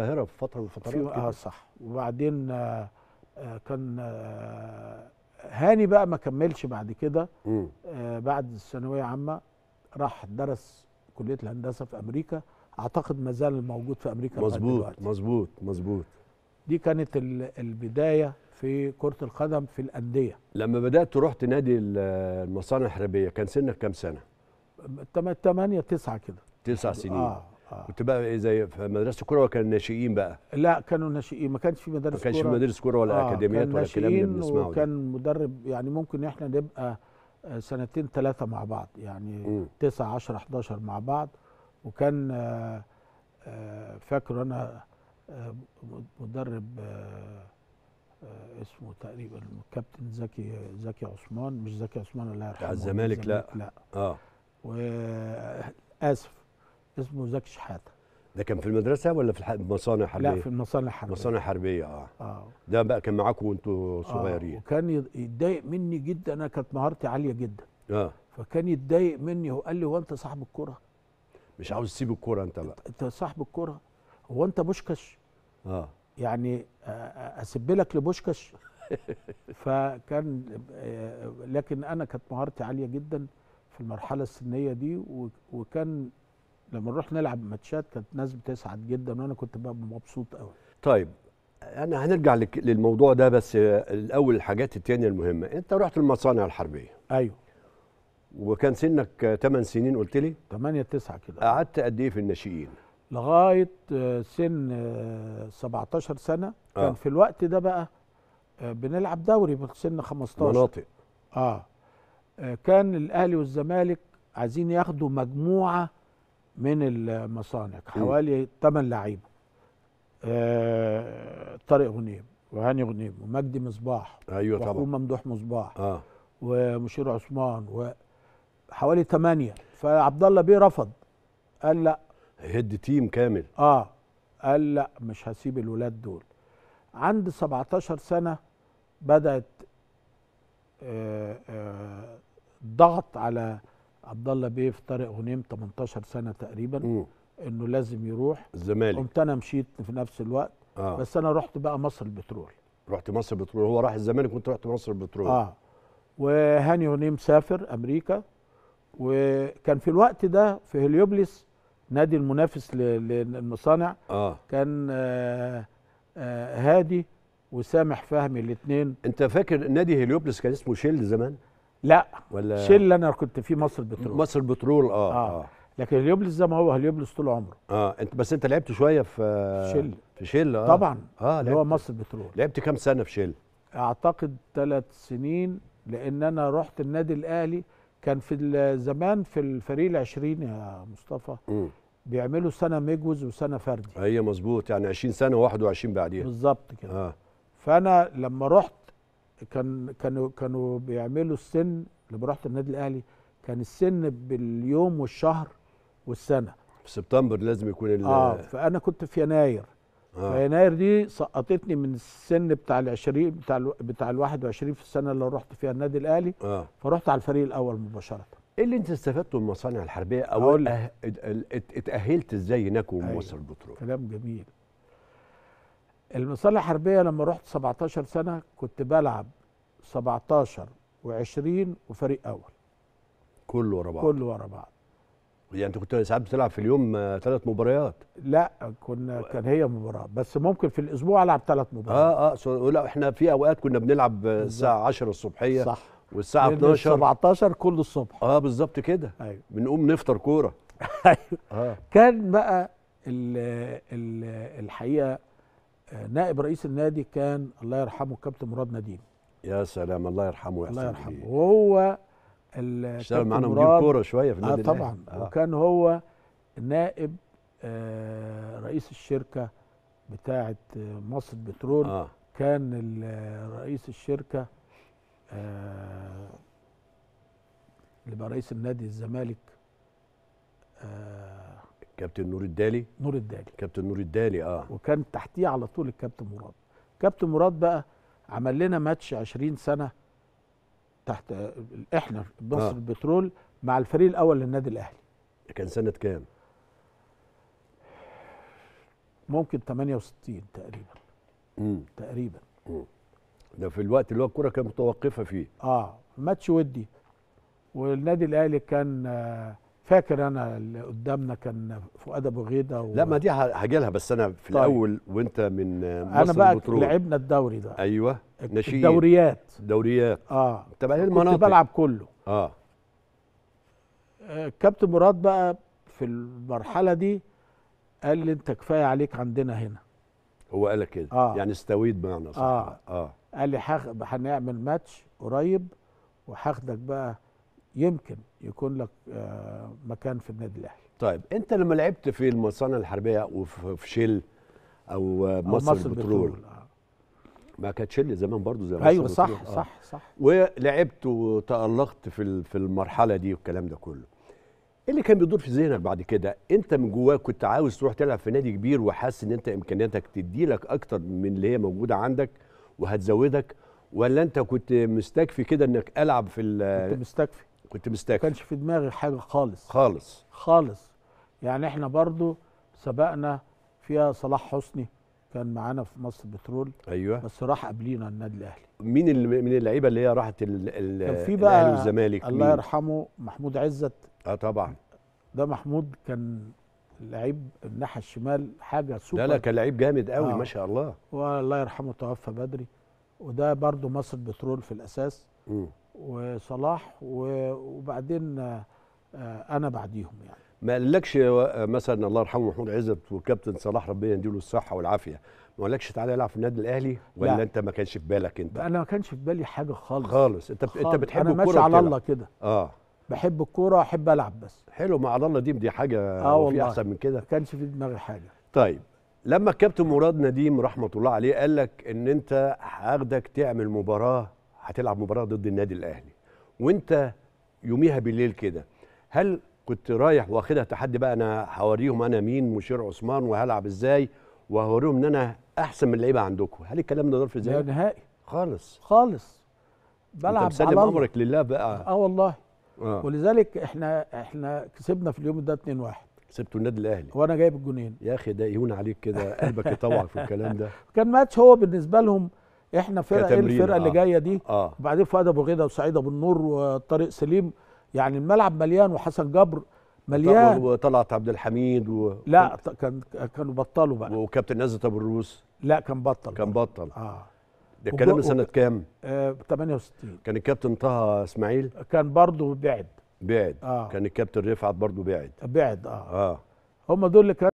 القاهره في فتره من الفترات اه صح وبعدين آه،, آه كان آه هاني بقى ما كملش بعد كده آه بعد الثانويه عامه راح درس كليه الهندسه في امريكا اعتقد ما زال موجود في امريكا مظبوط مظبوط مظبوط دي كانت البدايه في كره القدم في الانديه لما بدات رحت نادي المصانع الحربيه كان سنك كام سنه 8 9 كده 9 سنين آه. كنت آه. بقى زي في مدرسه كوره ولا كان ناشئين بقى؟ لا كانوا ناشئين ما كانش في مدارس كوره ما كانش في مدارس كوره ولا آه اكاديميات ولا الكلام اللي بنسمعه وكان ده. مدرب يعني ممكن احنا نبقى آه، سنتين ثلاثه مع بعض يعني 9 10 11 مع بعض وكان آه، فاكر انا مدرب اسمه تقريبا الكابتن زكي زكي عثمان مش زكي عثمان الله يرحمه الزمالك لا لا اه واسف اسمه زكي شحاته ده كان في المدرسه ولا في المصانع الحربيه؟ لا في المصانع الحربيه مصانع حربيه اه اه ده بقى كان معاكم وانتوا آه، صغيرين آه وكان يتضايق مني جدا انا كانت مهارتي عاليه جدا اه فكان يتضايق مني وقال لي هو انت صاحب الكوره؟ مش عاوز تسيب الكوره انت بقى انت صاحب الكوره هو انت بوشكش؟ اه يعني آه، آه، اسيب لك لبوشكش؟ فكان لكن انا كانت مهارتي عاليه جدا في المرحله السنيه دي وكان لما نروح نلعب ماتشات كانت ناس بتسعد جدا وانا كنت ببقى مبسوط قوي طيب انا هنرجع للموضوع ده بس الاول الحاجات التانية المهمه انت رحت المصانع الحربيه ايوه وكان سنك 8 سنين قلت لي 8 9 كده قعدت قد ايه في الناشئين لغايه سن 17 سنه آه. كان آه. في الوقت ده بقى بنلعب دوري في سن 15 مناطق اه كان الاهلي والزمالك عايزين ياخدوا مجموعه من المصانع حوالي ثمان لعيبه آه طارق غنيم وهاني غنيم ومجدي مصباح ايوه طبعا ممدوح مصباح اه ومشير عثمان وحوالي ثمانيه فعبد الله بيه رفض قال لا هيد تيم كامل اه قال لا مش هسيب الولاد دول عند 17 سنه بدات آه آه ضغط على عبد الله بيه في طارق غنيم 18 سنه تقريبا م. انه لازم يروح الزمالك قمت انا مشيت في نفس الوقت آه. بس انا رحت بقى مصر البترول رحت مصر البترول هو راح الزمالك وانت رحت مصر البترول اه وهاني غنيم سافر امريكا وكان في الوقت ده في هليوبلس نادي المنافس للمصانع آه. كان آه آه هادي وسامح فهمي الاثنين انت فاكر نادي هليوبلس كان اسمه شيل زمان لا ولا شله انا كنت في مصر البترول مصر البترول اه اه, آه. لكن هليوبلس زي ما هو هليوبلس طول عمره اه انت بس انت لعبت شويه في شله في شله اه طبعا اه اللي هو مصر البترول لعبت كام سنه في شله؟ اعتقد ثلاث سنين لان انا رحت النادي الاهلي كان في زمان في الفريق العشرين يا مصطفى م. بيعملوا سنه مجوز وسنه فردي هي مظبوط يعني 20 سنه و21 بعديها بالظبط كده آه. فانا لما رحت كان كانوا كانوا بيعملوا السن لما رحت النادي الاهلي كان السن باليوم والشهر والسنه في سبتمبر لازم يكون اه فانا كنت في يناير آه. في يناير دي سقطتني من السن بتاع ال 20 بتاع ال بتاع ال 21 في السنه اللي رحت فيها النادي الاهلي آه. فرحت على الفريق الاول مباشره ايه اللي انت استفدته من المصانع الحربيه او أه، اتاهلت ازاي هناك ومصر البترول أيوة. كلام جميل المصالح الحربيه لما رحت 17 سنه كنت بلعب 17 و20 وفريق اول كله ورا بعض كله ورا بعض يعني انت كنت ساعات بتلعب في اليوم ثلاث آه، مباريات لا كنا كان هي مباراه بس ممكن في الاسبوع العب ثلاث مباريات اه اه لا احنا في اوقات كنا بنلعب آه، الساعه 10 الصبحيه صح والساعه 12 17 كل الصبح اه بالظبط كده ايوه بنقوم نفطر كوره ايوه آه. كان بقى ال ال الحقيقه نائب رئيس النادي كان الله يرحمه الكابتن مراد نديم يا سلام الله يرحمه ويحسن الله يرحمه إيه. وهو اشتغل معانا مدير كوره شويه في النادي آه طبعا آه. وكان هو نائب آه رئيس الشركه بتاعه آه، مصر بترول آه. كان آه، رئيس الشركه آه اللي بقى رئيس النادي الزمالك آه كابتن نور الدالي نور الدالي كابتن نور الدالي اه وكان تحتيه على طول الكابتن مراد كابتن مراد بقى عمل لنا ماتش 20 سنه تحت احنا مصر آه. البترول مع الفريق الاول للنادي الاهلي كان سنه كام ممكن 68 تقريبا مم. تقريبا مم. ده في الوقت اللي هو الكوره كانت متوقفه فيه اه ماتش ودي والنادي الاهلي كان آه فاكر انا اللي قدامنا كان فؤاد ابو غيده و... لا ما دي هاجي لها بس انا في طيب. الاول وانت من مصر انا بقى البترول. لعبنا الدوري ده ايوه نشيد الدوريات دوريات اه تبع المناطق كنت بلعب كله اه, آه كابتن مراد بقى في المرحله دي قال لي انت كفايه عليك عندنا هنا هو قال لك كده آه. يعني استويت بمعنى صح اه اه قال لي هنعمل ماتش قريب وهاخدك بقى يمكن يكون لك آه، مكان في النادي الاهلي طيب انت لما لعبت في المصانع الحربيه وفي شيل او آه، آه، مصر, أو مصر البترول ما كانت شيل زمان برضو زي ايوه صح صح, آه. صح صح ولعبت وتالقت في في المرحله دي والكلام ده كله ايه اللي كان بيدور في ذهنك بعد كده انت من جواك كنت عاوز تروح تلعب في نادي كبير وحاسس ان انت امكانياتك تدي لك اكتر من اللي هي موجوده عندك وهتزودك ولا انت كنت مستكفي كده انك العب في كنت مستكفي كنت مستكفي ما كانش في دماغي حاجه خالص خالص خالص يعني احنا برضو سبقنا فيها صلاح حسني كان معانا في مصر بترول ايوه بس راح قبلينا النادي الاهلي مين اللي من اللعيبه اللي هي راحت ال ال كان في بقى الاهلي والزمالك الله مين؟ يرحمه محمود عزت اه طبعا ده محمود كان لعيب الناحيه الشمال حاجه سوبر لا لا كان لعيب جامد قوي آه. ما شاء الله والله يرحمه توفى بدري وده برضو مصر بترول في الاساس م. وصلاح وبعدين آه، انا بعديهم يعني ما قالكش آه، مثلا الله يرحمه محمود عزت والكابتن صلاح ربنا يديله الصحه والعافيه ما قالكش تعالى العب في النادي الاهلي ولا لا. انت ما كانش في بالك انت انا ما كانش في بالي حاجه خالص خالص انت خالص. انت بتحب الكوره انا ماشي على الله كده اه بحب الكوره احب العب بس حلو مع الله دي دي حاجه آه وفي احسن من كده ما كانش في دماغي حاجه طيب لما الكابتن مراد نديم رحمه الله عليه قال لك ان انت هاخدك تعمل مباراه هتلعب مباراه ضد النادي الاهلي وانت يوميها بالليل كده هل كنت رايح واخدها تحدي بقى انا هوريهم انا مين مشير عثمان وهلعب ازاي وهوريهم ان انا احسن من اللعيبه عندكم هل الكلام ده دار في ازاي؟ نهائي خالص خالص بلعب انت مسلم امرك لله بقى اه والله آه. ولذلك احنا احنا كسبنا في اليوم ده 2 1 كسبتوا النادي الاهلي وانا جايب الجونين يا اخي ده يهون عليك كده قلبك يطوعك في الكلام ده كان ماتش هو بالنسبه لهم احنا فرقه ايه الفرقه آه. اللي جايه دي آه. وبعدين فؤاد ابو غيده وسعيد ابو النور وطارق سليم يعني الملعب مليان وحسن جبر مليان وطلعت عبد الحميد و... لا كان كانوا بطلوا بقى وكابتن نزهه ابو الروس لا كان بطل كان بطل اه ده الكلام وب... سنه كام؟ آه 68 كان الكابتن طه اسماعيل كان برضه بعد بعد آه. كان الكابتن رفعت برضه بعد بعد اه اه هم دول اللي كانوا